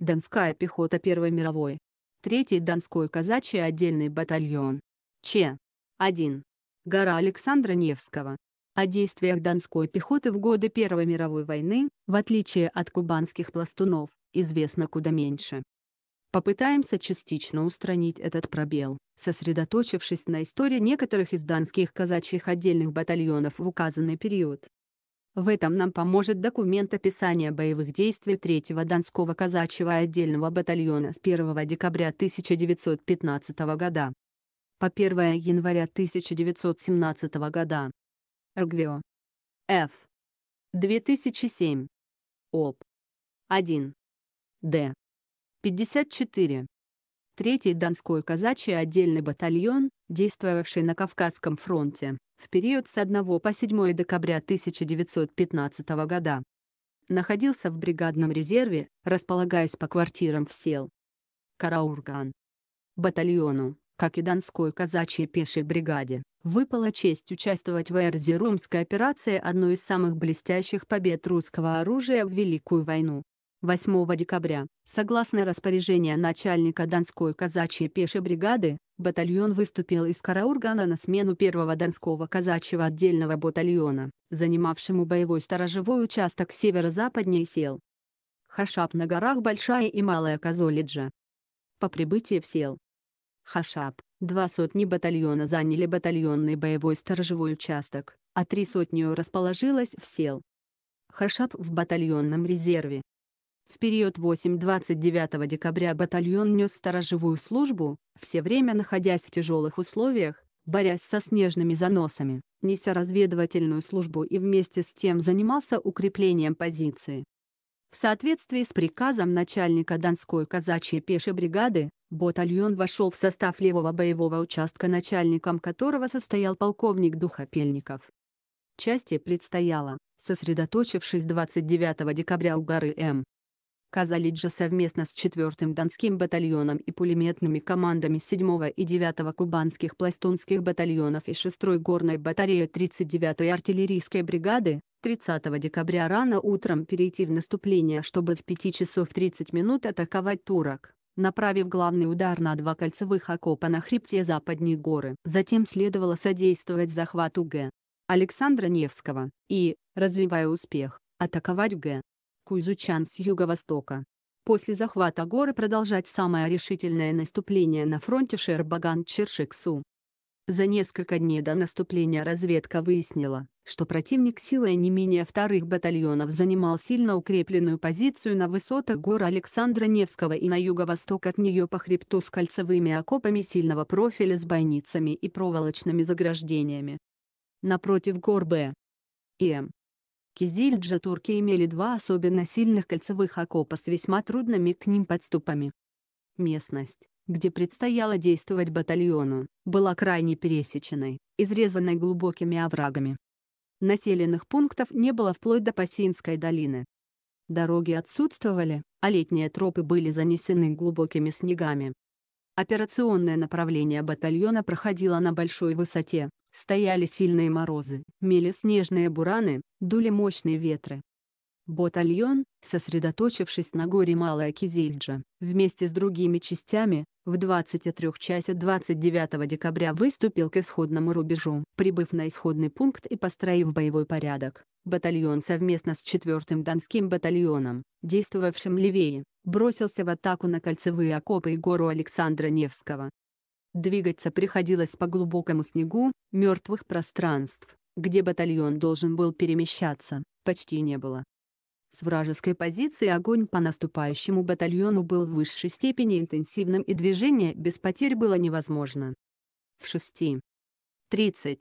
Донская пехота Первой мировой. Третий Донской казачий отдельный батальон. Ч. 1. Гора Александра Невского. О действиях Донской пехоты в годы Первой мировой войны, в отличие от кубанских пластунов, известно куда меньше. Попытаемся частично устранить этот пробел, сосредоточившись на истории некоторых из донских казачьих отдельных батальонов в указанный период. В этом нам поможет документ описания боевых действий 3-го Донского казачьего отдельного батальона с 1 декабря 1915 года по 1 января 1917 года. РГВО. Ф. 2007. Об. 1. Д. 54. Третий Донской казачий отдельный батальон, действовавший на Кавказском фронте, в период с 1 по 7 декабря 1915 года. Находился в бригадном резерве, располагаясь по квартирам в сел. Караурган. Батальону, как и Донской казачьей пешей бригаде, выпала честь участвовать в Эрзерумской операции одной из самых блестящих побед русского оружия в Великую войну. 8 декабря, согласно распоряжению начальника Донской казачьей пешей бригады, батальон выступил из Караургана на смену 1 Донского казачьего отдельного батальона, занимавшему боевой сторожевой участок северо-западнее сел. Хашаб на горах Большая и Малая Козолиджа. По прибытии в сел. Хашаб, два сотни батальона заняли батальонный боевой сторожевой участок, а три сотни расположилась в сел. Хашаб в батальонном резерве, в период 8-29 декабря батальон нес сторожевую службу, все время находясь в тяжелых условиях, борясь со снежными заносами, неся разведывательную службу и вместе с тем занимался укреплением позиции. В соответствии с приказом начальника Донской казачьей пешей бригады, батальон вошел в состав левого боевого участка начальником которого состоял полковник Духопельников. Части предстояло, сосредоточившись 29 декабря у горы М, Казалиджа совместно с 4-м Донским батальоном и пулеметными командами 7-го и 9-го кубанских пластунских батальонов и 6-й горной батареи 39-й артиллерийской бригады 30 декабря рано утром перейти в наступление, чтобы в 5 часов 30 минут атаковать турок направив главный удар на два кольцевых окопа на хребте Западней горы. Затем следовало содействовать захвату Г. Александра Невского и, развивая успех, атаковать Г атаку изучан с юго-востока. После захвата горы продолжать самое решительное наступление на фронте Шербаган-Чершиксу. За несколько дней до наступления разведка выяснила, что противник силой не менее вторых батальонов занимал сильно укрепленную позицию на высотах гор Александра Невского и на юго-восток от нее по хребту с кольцевыми окопами сильного профиля с бойницами и проволочными заграждениями. Напротив гор Б. И М. Кизильджа турки имели два особенно сильных кольцевых окопа с весьма трудными к ним подступами. Местность, где предстояло действовать батальону, была крайне пересеченной, изрезанной глубокими оврагами. Населенных пунктов не было вплоть до Пасинской долины. Дороги отсутствовали, а летние тропы были занесены глубокими снегами, Операционное направление батальона проходило на большой высоте, стояли сильные морозы, мели снежные бураны, дули мощные ветры. Батальон, сосредоточившись на горе Малая Кизильджа, вместе с другими частями, в 23 часе 29 декабря выступил к исходному рубежу. Прибыв на исходный пункт и построив боевой порядок, батальон совместно с 4-м Донским батальоном, действовавшим левее, бросился в атаку на кольцевые окопы и гору Александра Невского. Двигаться приходилось по глубокому снегу, мертвых пространств, где батальон должен был перемещаться, почти не было. С вражеской позиции огонь по наступающему батальону был в высшей степени интенсивным и движение без потерь было невозможно. В шести. 30.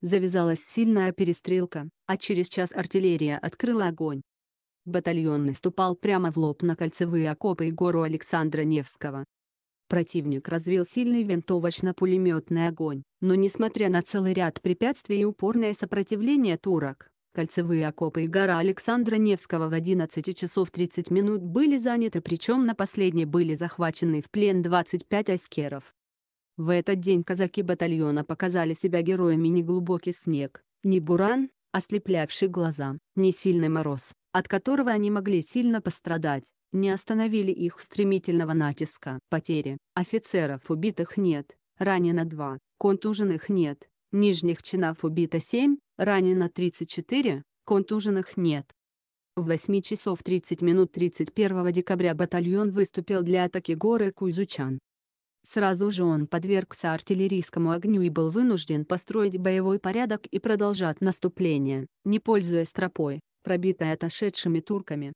Завязалась сильная перестрелка, а через час артиллерия открыла огонь. Батальон наступал прямо в лоб на кольцевые окопы и гору Александра Невского. Противник развил сильный винтовочно-пулеметный огонь, но несмотря на целый ряд препятствий и упорное сопротивление турок, Кольцевые окопы и гора Александра Невского в 11 часов 30 минут были заняты, причем на последней были захвачены в плен 25 аскеров. В этот день казаки батальона показали себя героями не глубокий снег, не буран, ослеплявший глаза, не сильный мороз, от которого они могли сильно пострадать, не остановили их стремительного натиска. Потери. Офицеров убитых нет, ранено два, контуженных нет, Нижних чинов убито 7, ранено 34, контуженных нет. В 8 часов 30 минут 31 декабря батальон выступил для атаки горы Куйзучан. Сразу же он подвергся артиллерийскому огню и был вынужден построить боевой порядок и продолжать наступление, не пользуясь тропой, пробитой отошедшими турками.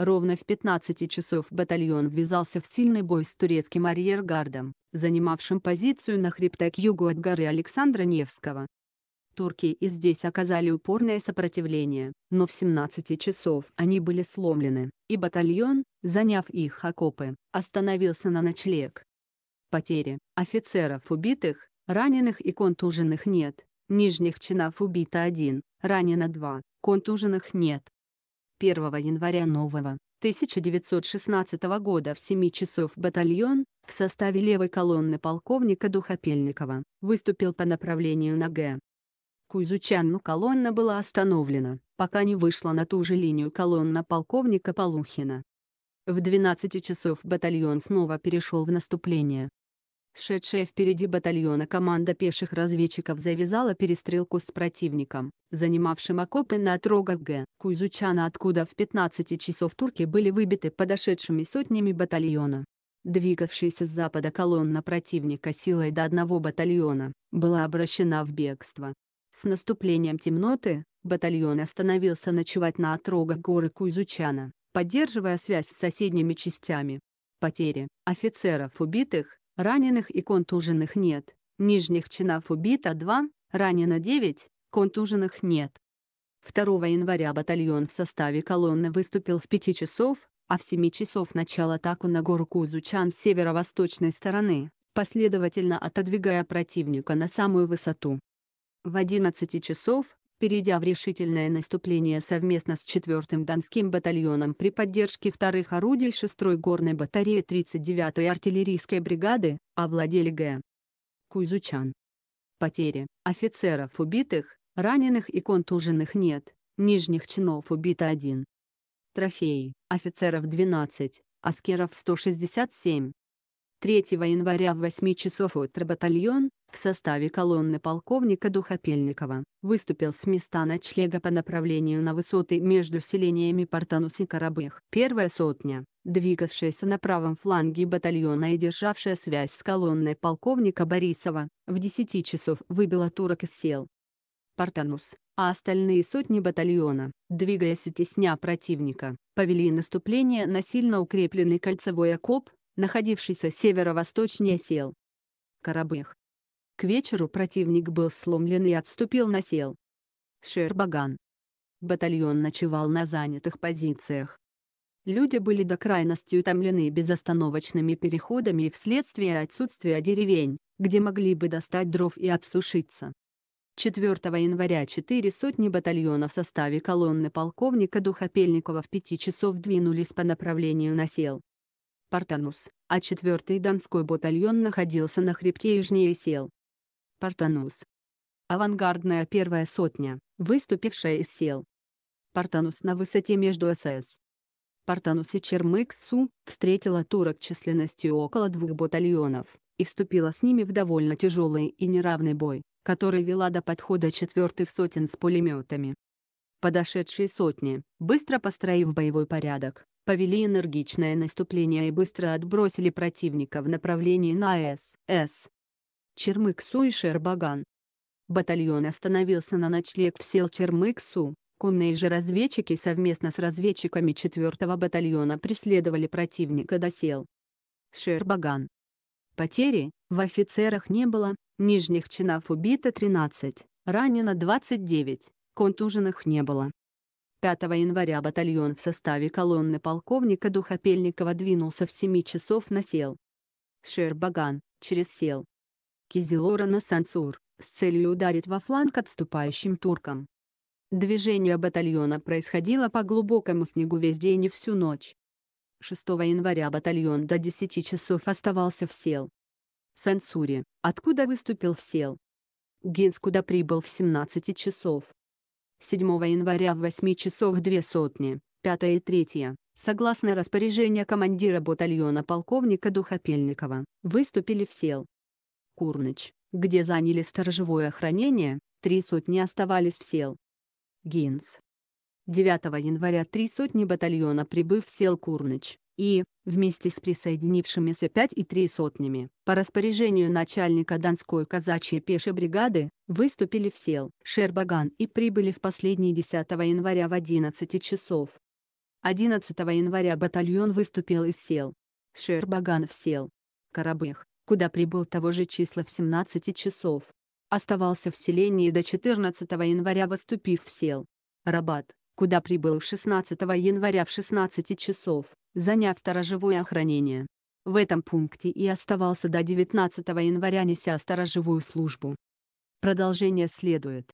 Ровно в 15 часов батальон ввязался в сильный бой с турецким арьергардом, занимавшим позицию на хребте к югу от горы Александра Невского. Турки и здесь оказали упорное сопротивление, но в 17 часов они были сломлены, и батальон, заняв их окопы, остановился на ночлег. Потери, офицеров убитых, раненых и контуженных нет, нижних чинов убито один, ранено два, контуженных нет, 1 января нового 1916 года в 7 часов батальон, в составе левой колонны полковника Духопельникова, выступил по направлению на Г. Куйзучанну колонна была остановлена, пока не вышла на ту же линию колонна полковника Полухина. В 12 часов батальон снова перешел в наступление, Шедшая впереди батальона команда пеших разведчиков завязала перестрелку с противником, занимавшим окопы на отрогах Г. Куйзучана откуда в 15 часов турки были выбиты подошедшими сотнями батальона. Двигавшаяся с запада колонна противника силой до одного батальона, была обращена в бегство. С наступлением темноты, батальон остановился ночевать на отрогах горы Куйзучана, поддерживая связь с соседними частями. Потери офицеров убитых, Раненых и контуженных нет. Нижних чинов убито 2, ранено 9, контуженных нет. 2 января батальон в составе колонны выступил в 5 часов, а в 7 часов начал атаку на гору Кузучан с северо-восточной стороны, последовательно отодвигая противника на самую высоту. В 11 часов перейдя в решительное наступление совместно с 4-м Донским батальоном при поддержке вторых орудий 6-й горной батареи 39-й артиллерийской бригады, овладели Г. Куйзучан. Потери офицеров убитых, раненых и контуженных нет, нижних чинов убито один. Трофеи офицеров 12, аскеров 167. 3 января в 8 часов утра батальон, в составе колонны полковника Духопельникова, выступил с места ночлега по направлению на высоты между селениями Портанус и Карабых. Первая сотня, двигавшаяся на правом фланге батальона и державшая связь с колонной полковника Борисова, в 10 часов выбила турок из сел. Портанус, а остальные сотни батальона, двигаясь и тесня противника, повели наступление на сильно укрепленный кольцевой окоп, находившийся северо-восточнее сел. Карабых, к вечеру противник был сломлен и отступил на сел. Шербаган. Батальон ночевал на занятых позициях. Люди были до крайности утомлены безостановочными переходами и вследствие отсутствия деревень, где могли бы достать дров и обсушиться. 4 января четыре сотни батальонов в составе колонны полковника Духопельникова в 5 часов двинулись по направлению на сел. Портанус, а 4-й Донской батальон находился на хребте южнее сел. Партанус. Авангардная первая сотня, выступившая из сел. Партанус на высоте между СС. Партанус и Чермыксу встретила турок численностью около двух батальонов, и вступила с ними в довольно тяжелый и неравный бой, который вела до подхода четвертых сотен с пулеметами. Подошедшие сотни, быстро построив боевой порядок, повели энергичное наступление и быстро отбросили противника в направлении на СС. Чермыксу и Шербаган. Батальон остановился на ночлег в сел Чермыксу, конные же разведчики совместно с разведчиками 4-го батальона преследовали противника до сел. Шербаган. Потери, в офицерах не было, нижних чинов убито 13, ранено 29, контуженных не было. 5 января батальон в составе колонны полковника Духопельникова двинулся в 7 часов на сел. Шербаган, через сел, на Сансур, с целью ударить во фланг отступающим туркам. Движение батальона происходило по глубокому снегу весь день и всю ночь. 6 января батальон до 10 часов оставался в сел. Сансури, откуда выступил в сел. Гинс куда прибыл в 17 часов. 7 января в 8 часов две сотни, 5 и 3, согласно распоряжению командира батальона полковника Духопельникова, выступили в сел. Курныч, где заняли сторожевое охранение, три сотни оставались в сел. Гинс. 9 января три сотни батальона прибыв в сел Курныч, и, вместе с присоединившимися пять и три сотнями, по распоряжению начальника Донской казачьей пешей бригады, выступили в сел Шербаган и прибыли в последний 10 января в 11 часов. 11 января батальон выступил из сел. Шербаган в сел. Карабых куда прибыл того же числа в 17 часов. Оставался в селении до 14 января, выступив в сел. Рабат, куда прибыл 16 января в 16 часов, заняв сторожевое охранение. В этом пункте и оставался до 19 января, неся сторожевую службу. Продолжение следует.